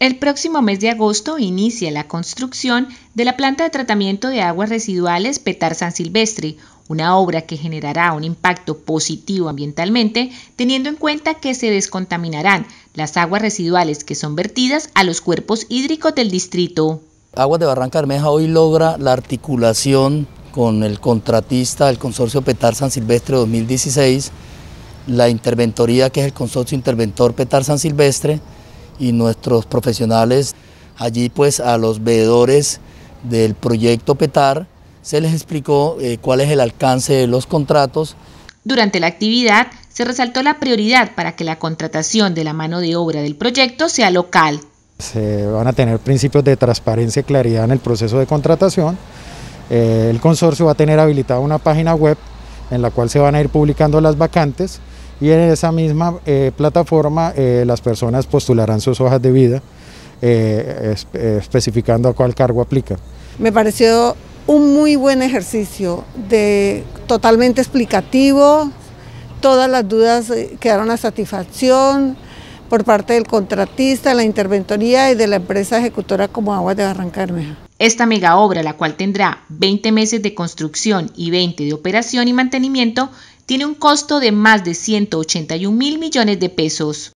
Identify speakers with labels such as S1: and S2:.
S1: El próximo mes de agosto inicia la construcción de la planta de tratamiento de aguas residuales Petar San Silvestre, una obra que generará un impacto positivo ambientalmente, teniendo en cuenta que se descontaminarán las aguas residuales que son
S2: vertidas a los cuerpos hídricos del distrito. Aguas de Barranca Bermeja hoy logra la articulación con el contratista del consorcio Petar San Silvestre 2016, la interventoría que es el consorcio interventor Petar San Silvestre, y nuestros profesionales allí pues a los veedores del proyecto PETAR se les explicó eh, cuál es el alcance de los contratos.
S1: Durante la actividad se resaltó la prioridad para que la contratación de la mano de obra del proyecto sea local.
S3: Se van a tener principios de transparencia y claridad en el proceso de contratación. Eh, el consorcio va a tener habilitada una página web en la cual se van a ir publicando las vacantes y en esa misma eh, plataforma eh, las personas postularán sus hojas de vida eh, especificando a cuál cargo aplica.
S4: Me pareció un muy buen ejercicio, de, totalmente explicativo, todas las dudas quedaron a satisfacción por parte del contratista, la
S1: interventoría y de la empresa ejecutora como Aguas de Barranca Esta mega obra, la cual tendrá 20 meses de construcción y 20 de operación y mantenimiento, tiene un costo de más de 181 mil millones de pesos.